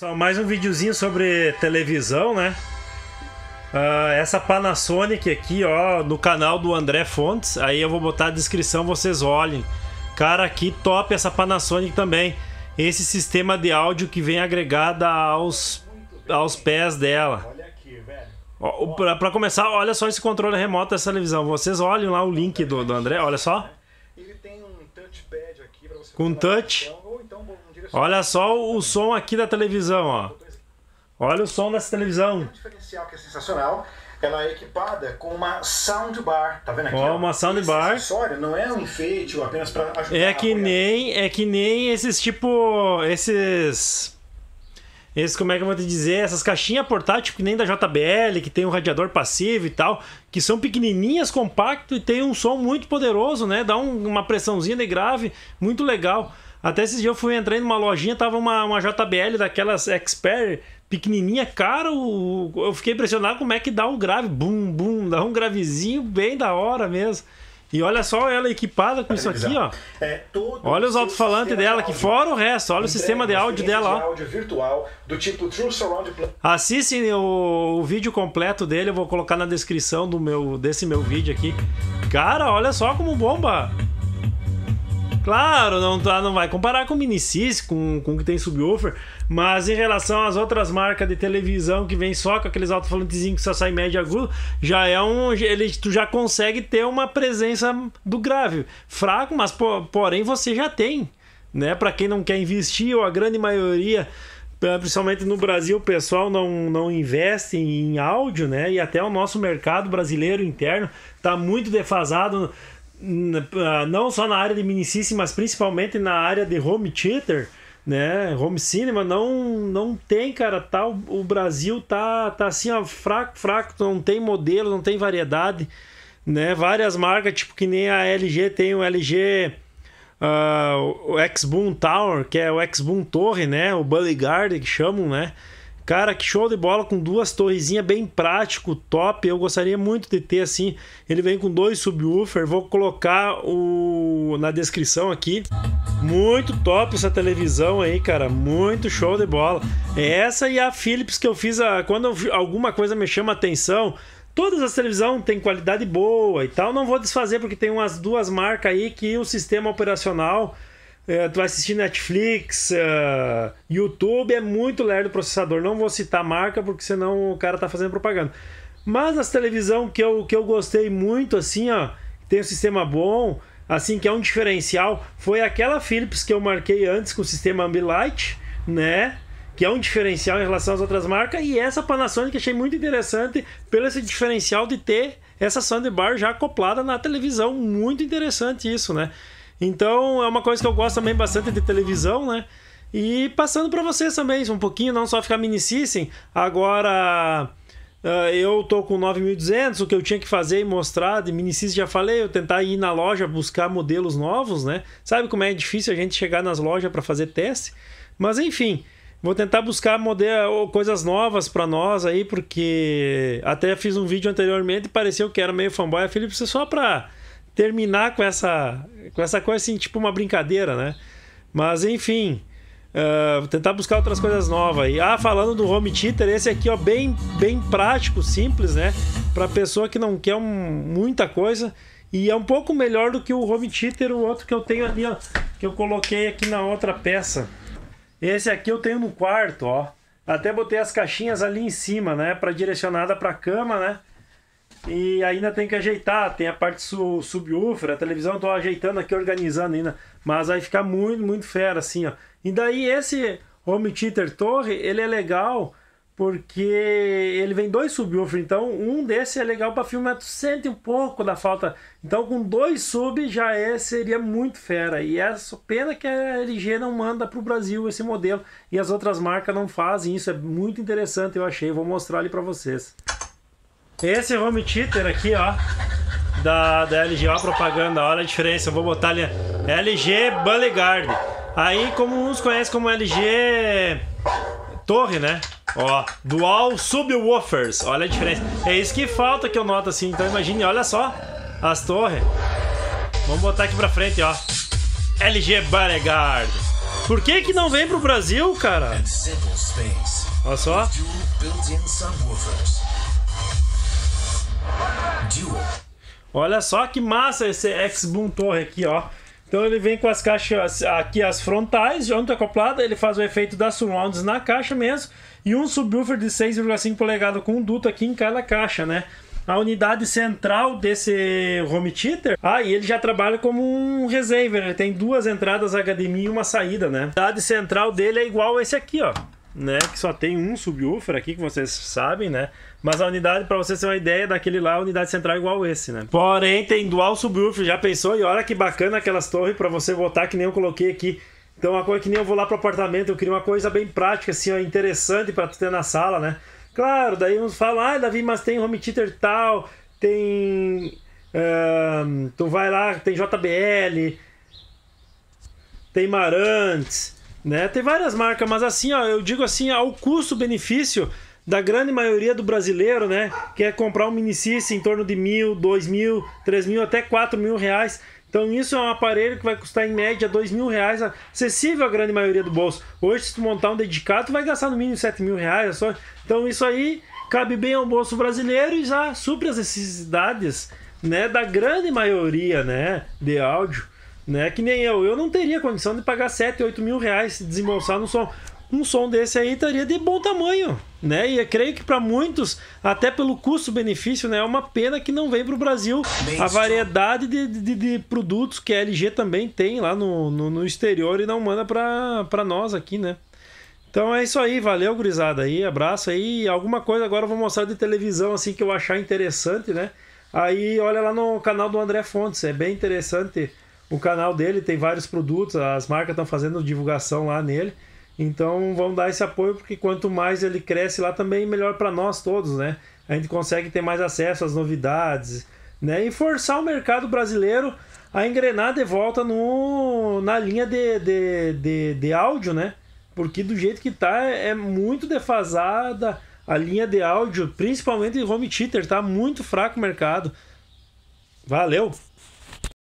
Só mais um videozinho sobre televisão, né? Uh, essa Panasonic aqui, ó, no canal do André Fontes. Aí eu vou botar a descrição, vocês olhem. Cara, que top essa Panasonic também. Esse sistema de áudio que vem agregada aos, aos pés dela. Olha aqui, velho. Pra, começar, olha só esse controle remoto dessa televisão. Vocês olhem lá o link do, do André, olha só. Ele tem um touchpad aqui pra você. Com touch. Olha só o som aqui da televisão, ó. Olha o som dessa televisão. Um diferencial que é sensacional. Ela é equipada com uma soundbar, tá vendo aqui? Ó, uma soundbar. acessório não é um enfeite ou apenas para ajudar. É que nem, é que nem esses tipo, esses esses, como é que eu vou te dizer, essas caixinhas portátil que nem da JBL, que tem um radiador passivo e tal, que são pequenininhas, compacto e tem um som muito poderoso, né? Dá um, uma pressãozinha de grave, muito legal. Até esses dias eu fui entrar uma lojinha, tava uma, uma JBL daquelas Expert pequenininha, cara, o, eu fiquei impressionado como é que dá um grave, bum, bum, dá um gravezinho bem da hora mesmo. E olha só ela equipada com isso aqui, ó. É, olha os alto-falantes dela, que fora o resto, olha o sistema de áudio dela, de ó. Áudio virtual, do tipo True Surround Assistem o, o vídeo completo dele, eu vou colocar na descrição do meu, desse meu vídeo aqui. Cara, olha só como bomba! Claro, não, tá, não vai comparar com o Minisys, com, com o que tem subwoofer, mas em relação às outras marcas de televisão que vem só com aqueles alto-falantezinhos que só sai médio agudo, já é um. Ele, tu já consegue ter uma presença do grave. Fraco, mas por, porém você já tem. Né? Para quem não quer investir, ou a grande maioria principalmente no Brasil, o pessoal não, não investe em áudio, né? E até o nosso mercado brasileiro interno está muito defasado ah, não só na área de minicície, mas principalmente na área de home theater, né? Home cinema não não tem, cara, tá o Brasil tá tá assim, ó, fraco, fraco, não tem modelo, não tem variedade, né? Várias marcas, tipo que nem a LG tem o LG uh, ah, o X-Boom Tower, que é o X-Boom Torre, né? O Bully Guard que chamam, né? Cara, que show de bola com duas torrezinhas, bem prático, top. Eu gostaria muito de ter assim. Ele vem com dois subwoofer, vou colocar o na descrição aqui. Muito top essa televisão aí, cara. Muito show de bola. É essa e a Philips que eu fiz a quando eu... alguma coisa me chama atenção, Todas as televisões têm qualidade boa e tal. Não vou desfazer porque tem umas duas marcas aí que o sistema operacional é, tu vai assistir Netflix, uh, YouTube, é muito lerdo o processador. Não vou citar marca, porque senão o cara tá fazendo propaganda. Mas as televisão que eu, que eu gostei muito, assim, ó, tem um sistema bom, assim, que é um diferencial, foi aquela Philips que eu marquei antes com o sistema Ambilight, né? que é um diferencial em relação às outras marcas, e essa Panasonic achei muito interessante pelo esse diferencial de ter essa soundbar já acoplada na televisão, muito interessante isso, né? Então é uma coisa que eu gosto também bastante de televisão, né? E passando para vocês também, um pouquinho, não só ficar minicissem. Agora ah, eu tô com 9.200, o que eu tinha que fazer e mostrar de minicisse já falei, eu tentar ir na loja buscar modelos novos, né? Sabe como é difícil a gente chegar nas lojas para fazer teste? Mas enfim, vou tentar buscar modelo, coisas novas para nós aí, porque até fiz um vídeo anteriormente e pareceu que era meio fanboy a Philips só para terminar com essa, com essa coisa assim, tipo uma brincadeira, né? Mas enfim, uh, tentar buscar outras coisas novas aí. Ah, falando do home theater, esse aqui ó, bem, bem prático, simples, né? Para pessoa que não quer um, muita coisa. E é um pouco melhor do que o home theater, o outro que eu tenho ali, ó, que eu coloquei aqui na outra peça. Esse aqui eu tenho no quarto, ó. Até botei as caixinhas ali em cima, né? Para direcionada para cama, né? E ainda tem que ajeitar, tem a parte su subwoofer, a televisão, estou ajeitando aqui, organizando ainda. Mas vai ficar muito, muito fera, assim, ó. E daí esse Home Theater Torre, ele é legal porque ele vem dois subwoofer, então um desse é legal para filmar, tu sente um pouco da falta. Então com dois sub já é, seria muito fera. E é pena que a LG não manda para o Brasil esse modelo e as outras marcas não fazem isso, é muito interessante eu achei, vou mostrar ali para vocês. Esse home cheater aqui, ó. Da, da LG, ó, a propaganda, olha a diferença. Eu vou botar ali. LG Bullegard. Aí, como uns conhecem como LG Torre, né? Ó, Dual Subwoofers. Olha a diferença. É isso que falta que eu noto assim. Então, imagine, olha só as torres. Vamos botar aqui pra frente, ó. LG Bullegard. Por que que não vem pro Brasil, cara? Olha só. Olha só que massa esse X-Boom Torre aqui, ó. Então ele vem com as caixas aqui, as frontais, junto é acoplada, ele faz o efeito das surrounds na caixa mesmo, e um subwoofer de 6,5 polegadas com um duto aqui em cada caixa, né? A unidade central desse home theater, ah, e ele já trabalha como um receiver, ele tem duas entradas HDMI e uma saída, né? A unidade central dele é igual a esse aqui, ó né? Que só tem um subwoofer aqui, que vocês sabem, né? Mas a unidade, para vocês terem uma ideia, daquele lá, a unidade central é igual esse, né? Porém, tem dual subwoofer, já pensou? E olha que bacana aquelas torres para você botar, que nem eu coloquei aqui. Então, uma coisa que nem eu vou lá pro apartamento, eu queria uma coisa bem prática, assim, ó, interessante para tu ter na sala, né? Claro, daí uns falam, ah, Davi, mas tem home theater tal, tem... Uh, tu vai lá, tem JBL, tem Marantz, né? Tem várias marcas, mas assim, ó, eu digo assim, ao custo-benefício da grande maioria do brasileiro, né? Que é comprar um minicício em torno de mil, dois mil, três mil, até quatro mil reais. Então isso é um aparelho que vai custar em média dois mil reais, acessível à grande maioria do bolso. Hoje, se tu montar um dedicado, tu vai gastar no mínimo sete mil reais. É só. Então isso aí cabe bem ao bolso brasileiro e já supre as necessidades, né? Da grande maioria, né? De áudio. Né? Que nem eu. Eu não teria condição de pagar 7, 8 mil reais se desembolsar no som. Um som desse aí estaria de bom tamanho, né? E eu creio que para muitos, até pelo custo-benefício, né? É uma pena que não vem para o Brasil a variedade de, de, de, produtos que a LG também tem lá no, no, no exterior e não manda para nós aqui, né? Então é isso aí, valeu, gurizada aí, abraço aí. Alguma coisa agora eu vou mostrar de televisão assim que eu achar interessante, né? Aí olha lá no canal do André Fontes, é bem interessante o canal dele tem vários produtos, as marcas estão fazendo divulgação lá nele. Então vamos dar esse apoio porque quanto mais ele cresce lá também melhor para nós todos, né? A gente consegue ter mais acesso às novidades, né? E forçar o mercado brasileiro a engrenar de volta no, na linha de, de, de, de áudio, né? Porque do jeito que tá é, é muito defasada a linha de áudio, principalmente home theater, tá muito fraco o mercado. Valeu!